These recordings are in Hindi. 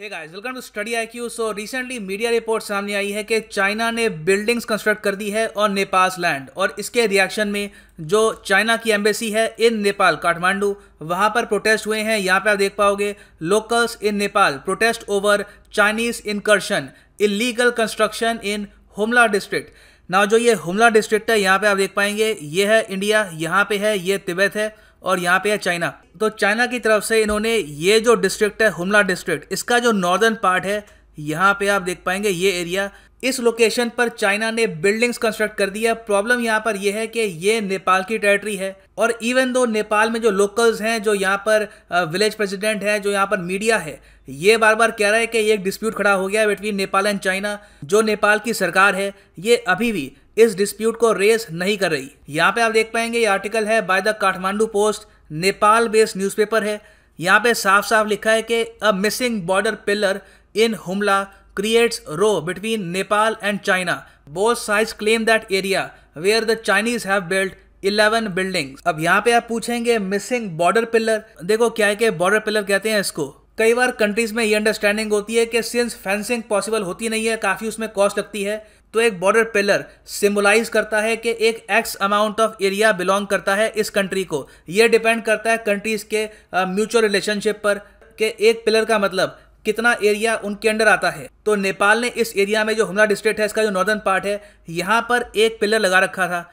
Hey guys welcome to study I Q so recently media report सामने आई है कि चाइना ने बिल्डिंग्स कंस्ट्रक्ट कर दी है और नेपाल लैंड और इसके रिएक्शन में जो चाइना की एम्बेसी है इन नेपाल काठमांडू वहां पर प्रोटेस्ट हुए हैं यहाँ पे आप देख पाओगे locals in Nepal protest over Chinese incursion illegal construction in Humla district ना जो ये हुमला डिस्ट्रिक्ट है यहाँ पर आप देख पाएंगे ये है इंडिया यहाँ पे है ये तिब्बत है और यहाँ पे है चाइना तो चाइना की तरफ से इन्होंने ये जो डिस्ट्रिक्ट है हुमला डिस्ट्रिक्ट इसका जो नॉर्दर्न पार्ट है यहाँ पे आप देख पाएंगे ये एरिया इस लोकेशन पर चाइना ने बिल्डिंग्स कंस्ट्रक्ट कर दिया प्रॉब्लम यहाँ पर यह है कि ये नेपाल की टेरिटरी है और इवन दो नेपाल में जो लोकल्स हैं जो यहाँ पर विलेज प्रेसिडेंट हैं जो यहाँ पर मीडिया है ये बार बार कह रहा है कि ये एक डिस्प्यूट खड़ा हो गया है बिटवीन नेपाल एंड चाइना जो नेपाल की सरकार है ये अभी भी इस डिस्प्यूट को रेस नहीं कर रही यहाँ पे आप देख पाएंगे ये आर्टिकल है by the Kathmandu Post Nepal based newspaper है यहाँ पे साफ साफ लिखा है कि a missing border pillar in Humla creates row between Nepal and China both साइज claim that area where the Chinese have built 11 buildings. अब यहाँ पे आप पूछेंगे मिसिंग बॉर्डर पिलर देखो क्या है कि बॉर्डर पिलर कहते हैं इसको कई बार कंट्रीज में ये अंडरस्टैंडिंग होती है कि सिंस फेंसिंग पॉसिबल होती नहीं है काफ़ी उसमें कॉस्ट लगती है तो एक बॉर्डर पिलर सिम्बोलाइज करता है कि एक X amount of area belong करता है इस कंट्री को यह डिपेंड करता है कंट्रीज़ के म्यूचुअल रिलेशनशिप पर कि एक पिलर का मतलब कितना एरिया उनके अंडर आता है तो नेपाल ने इस एरिया में जो हमला डिस्ट्रिक्ट है इसका जो नॉर्दर्न पार्ट है यहाँ पर एक पिलर लगा रखा था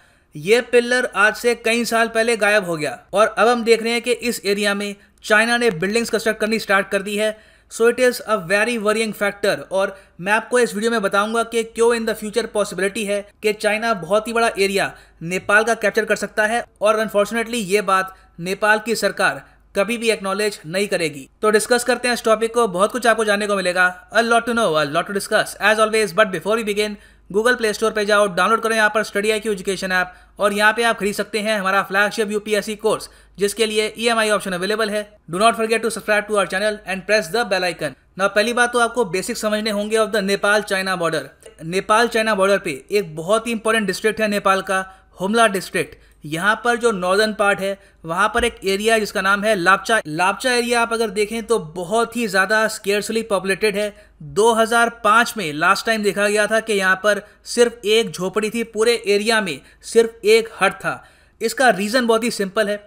ये पिलर आज से कई साल पहले गायब हो गया और अब हम देख रहे हैं कि इस एरिया में चाइना ने बिल्डिंग्स कंस्ट्रक्ट करनी स्टार्ट कर दी है so it is a very varying factor और मैं आपको इस वीडियो में बताऊंगा कि क्यों इन द फ्यूचर पॉसिबिलिटी है कि चाइना बहुत ही बड़ा एरिया नेपाल का कैप्चर कर सकता है और अनफॉर्चुनेटली ये बात नेपाल की सरकार कभी भी एक्नॉलेज नहीं करेगी तो डिस्कस करते हैं इस टॉपिक को बहुत कुछ आपको जानने को मिलेगा a lot to know a lot to discuss as always but before you begin Google Play Store पर जाओ डाउनलोड करो यहाँ पर स्टडी आई की एजुकेशन ऐप और यहाँ पे आप खरीद सकते हैं हमारा फ्लैगशिप यूपीएससी कोर्स जिसके लिए ईएमआई ऑप्शन अवेलेबल है do not forget to subscribe to our channel and press the bell icon ना पहली बात तो आपको बेसिक समझने होंगे of the Nepal China border Nepal China border पे एक बहुत ही इंपॉर्टेंट डिस्ट्रिक्ट है नेपाल का होमला डिस्ट्रिक्ट यहाँ पर जो नॉर्दर्न पार्ट है वहाँ पर एक एरिया है जिसका नाम है लापचा लापचा एरिया आप अगर देखें तो बहुत ही ज़्यादा स्केयर्सली पॉपुलेटेड है 2005 में लास्ट टाइम देखा गया था कि यहाँ पर सिर्फ एक झोपड़ी थी पूरे एरिया में सिर्फ एक हट था इसका रीज़न बहुत ही सिंपल है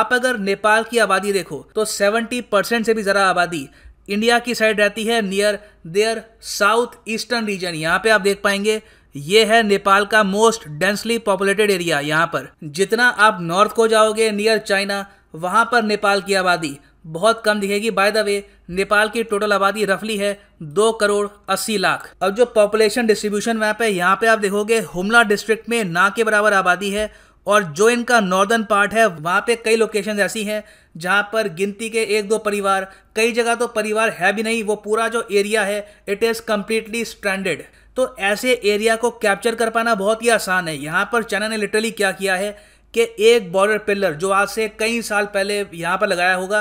आप अगर नेपाल की आबादी देखो तो 70 परसेंट से भी ज़रा आबादी इंडिया की साइड रहती है near there south eastern region यहाँ पे आप देख पाएंगे ये है नेपाल का मोस्ट डेंसली पॉपुलेटेड एरिया यहाँ पर जितना आप नॉर्थ को जाओगे नियर चाइना वहाँ पर नेपाल की आबादी बहुत कम दिखेगी बाय द वे नेपाल की टोटल आबादी रफली है दो करोड़ अस्सी लाख अब जो पॉपुलेशन डिस्ट्रीब्यूशन मैप है यहाँ पे आप देखोगे हुमला डिस्ट्रिक्ट में ना के बराबर आबादी है और जो इनका नॉर्दर्न पार्ट है वहाँ पे कई लोकेशन ऐसी हैं जहाँ पर गिनती के एक दो परिवार कई जगह तो परिवार है भी नहीं वो पूरा जो एरिया है इट इज़ कम्प्लीटली स्ट्रैंडेड तो ऐसे एरिया को कैप्चर कर पाना बहुत ही आसान है यहाँ पर चाइना ने लिटरली क्या किया है कि एक बॉर्डर पिलर जो आज से कई साल पहले यहाँ पर लगाया होगा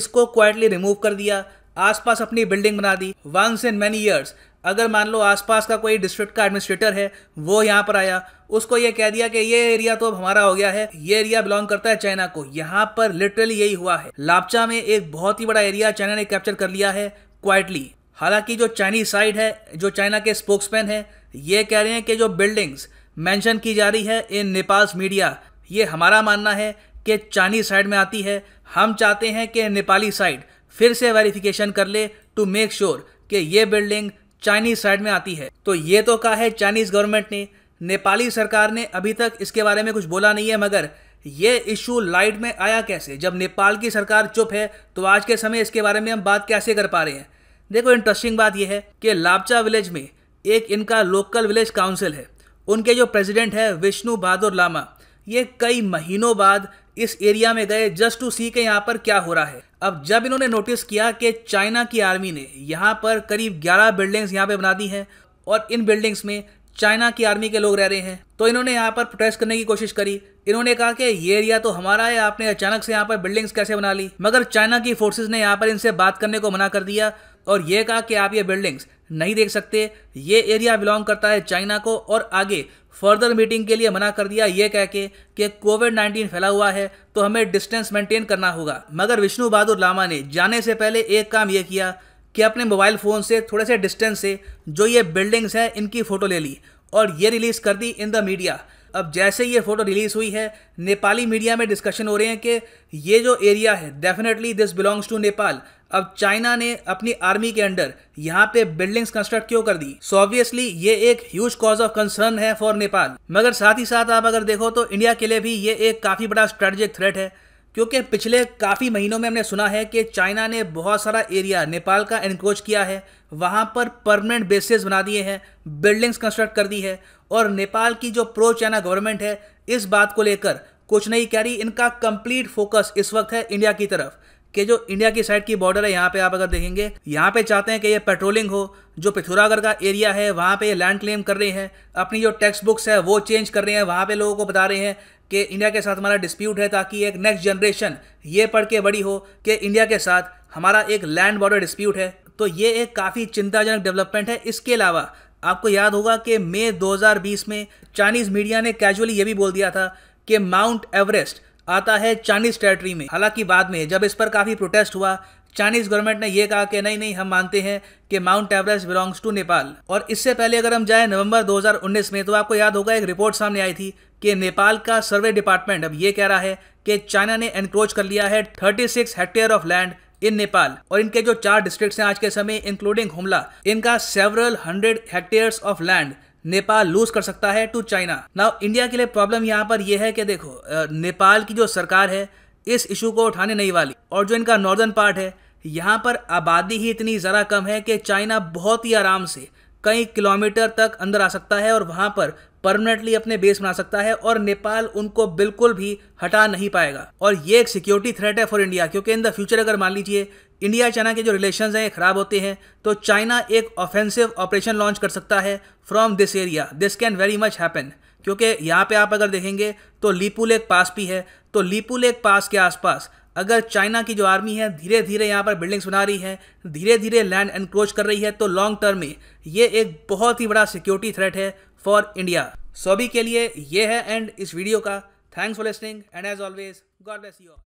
इसको क्वाइटली रिमूव कर दिया आसपास अपनी बिल्डिंग बना दी वंस इन मैनी ईयर्स अगर मान लो आसपास का कोई डिस्ट्रिक्ट का एडमिनिस्ट्रेटर है वो यहाँ पर आया उसको ये कह दिया कि ये एरिया तो अब हमारा हो गया है ये एरिया बिलोंग करता है चाइना को यहाँ पर लिटरली यही हुआ है लापचा में एक बहुत ही बड़ा एरिया चाइना ने कैप्चर कर लिया है क्वाइटली हालांकि जो चाइनीज साइड है जो चाइना के स्पोक्समैन है ये कह रहे हैं कि जो बिल्डिंग्स मेंशन की जा रही है इन नेपाल्स मीडिया ये हमारा मानना है कि चाइनीज साइड में आती है हम चाहते हैं कि नेपाली साइड फिर से वेरिफिकेशन कर ले टू मेक श्योर कि ये बिल्डिंग चाइनीज साइड में आती है तो ये तो कहा है चाइनीज गवर्नमेंट ने नेपाली सरकार ने अभी तक इसके बारे में कुछ बोला नहीं है मगर ये इशू लाइट में आया कैसे जब नेपाल की सरकार चुप है तो आज के समय इसके बारे में हम बात कैसे कर पा रहे हैं देखो इंटरेस्टिंग बात यह है कि लापचा विलेज में एक इनका लोकल विलेज काउंसिल है उनके जो प्रेसिडेंट है विष्णु बहादुर लामा ये कई महीनों बाद इस एरिया में गए जस्ट टू सी के यहाँ पर क्या हो रहा है अब जब इन्होंने नोटिस किया कि चाइना की आर्मी ने यहाँ पर करीब 11 बिल्डिंग्स यहाँ पे बना दी हैं और इन बिल्डिंग्स में चाइना की आर्मी के लोग रह रहे हैं तो इन्होंने यहाँ पर प्रोटेस्ट करने की कोशिश करी इन्होंने कहा कि ये एरिया तो हमारा है आपने अचानक से यहाँ पर बिल्डिंग्स कैसे बना ली मगर चाइना की फोर्सेज ने यहाँ पर इनसे बात करने को मना कर दिया और ये कहा कि आप ये बिल्डिंग्स नहीं देख सकते ये एरिया बिलोंग करता है चाइना को और आगे फर्दर मीटिंग के लिए मना कर दिया ये कह के कि कोविड 19 फैला हुआ है तो हमें डिस्टेंस मेंटेन करना होगा मगर विष्णु बहादुर लामा ने जाने से पहले एक काम ये किया कि अपने मोबाइल फ़ोन से थोड़े से डिस्टेंस से जो ये बिल्डिंग्स हैं इनकी फ़ोटो ले ली और ये रिलीज़ कर दी इन द मीडिया अब जैसे ये फ़ोटो रिलीज़ हुई है नेपाली मीडिया में डिस्कशन हो रहे हैं कि ये जो एरिया है definitely this belongs to Nepal अब चाइना ने अपनी आर्मी के अंडर यहाँ पे बिल्डिंग्स कंस्ट्रक्ट क्यों कर दी सो so ऑब्वियसली ये एक ह्यूज कॉज ऑफ कंसर्न है फॉर नेपाल मगर साथ ही साथ आप अगर देखो तो इंडिया के लिए भी ये एक काफ़ी बड़ा स्ट्रेटेजिक थ्रेट है क्योंकि पिछले काफ़ी महीनों में हमने सुना है कि चाइना ने बहुत सारा एरिया नेपाल का इनक्रोच किया है वहाँ पर परमानेंट बेसेस बना दिए हैं बिल्डिंग्स कंस्ट्रक्ट कर दी है और नेपाल की जो प्रो चाइना गवर्नमेंट है इस बात को लेकर कुछ नहीं कह रही इनका कंप्लीट फोकस इस वक्त है इंडिया की तरफ कि जो इंडिया की साइड की बॉर्डर है यहाँ पे आप अगर देखेंगे यहाँ पे चाहते हैं कि ये पेट्रोलिंग हो जो पिथौरागढ़ का एरिया है वहाँ पे ये लैंड क्लेम कर रहे हैं अपनी जो टेक्स्ट बुक्स है वो चेंज कर रहे हैं वहाँ पे लोगों को बता रहे हैं कि इंडिया के साथ हमारा डिस्प्यूट है ताकि एक नेक्स्ट जनरेशन ये पढ़ के बड़ी हो कि इंडिया के साथ हमारा एक लैंड बॉर्डर डिस्प्यूट है तो ये एक काफ़ी चिंताजनक डेवलपमेंट है इसके अलावा आपको याद होगा कि मई 2020 में चाइनीज़ मीडिया ने कैजुअली ये भी बोल दिया था कि माउंट एवरेस्ट आता है चाइनीज टेरिटरी में हालांकि बाद में जब इस पर काफ़ी प्रोटेस्ट हुआ चाइनीज गवर्नमेंट ने यह कहा कि नहीं नहीं हम मानते हैं कि Mount Everest belongs to Nepal और इससे पहले अगर हम जाए नवंबर 2019 में तो आपको याद होगा एक रिपोर्ट सामने आई थी कि नेपाल का सर्वे डिपार्टमेंट अब ये कह रहा है कि चाइना ने एनक्रोच कर लिया है 36 hectare of land in Nepal और इनके जो चार डिस्ट्रिक्ट्स हैं आज के समय इंक्लूडिंग हुमला इनका several hundred hectares of land Nepal lose कर सकता है टू चाइना नाउ इंडिया के लिए प्रॉब्लम यहाँ पर यह है कि देखो नेपाल की जो सरकार है इस इशू को उठाने नहीं वाली और जो इनका नॉर्दर्न पार्ट है यहाँ पर आबादी ही इतनी ज़रा कम है कि चाइना बहुत ही आराम से कई किलोमीटर तक अंदर आ सकता है और वहाँ पर परमानेंटली अपने बेस बना सकता है और नेपाल उनको बिल्कुल भी हटा नहीं पाएगा और ये एक सिक्योरिटी थ्रेट है फॉर इंडिया क्योंकि इन द फ्यूचर अगर मान लीजिए इंडिया चाइना के जो रिलेशन हैं ख़राब होते हैं तो चाइना एक ऑफेंसिव ऑपरेशन लॉन्च कर सकता है from this area this can very much happen क्योंकि यहाँ पे आप अगर देखेंगे तो लीपू लेक पास भी है तो लीपू लेक पास के आसपास अगर चाइना की जो आर्मी है धीरे धीरे यहाँ पर बिल्डिंग्स बना रही है धीरे धीरे लैंड एनक्रोच कर रही है तो लॉन्ग टर्म में ये एक बहुत ही बड़ा सिक्योरिटी थ्रेट है फॉर इंडिया सभी के लिए ये है एंड इस वीडियो का thanks for listening and as always God bless you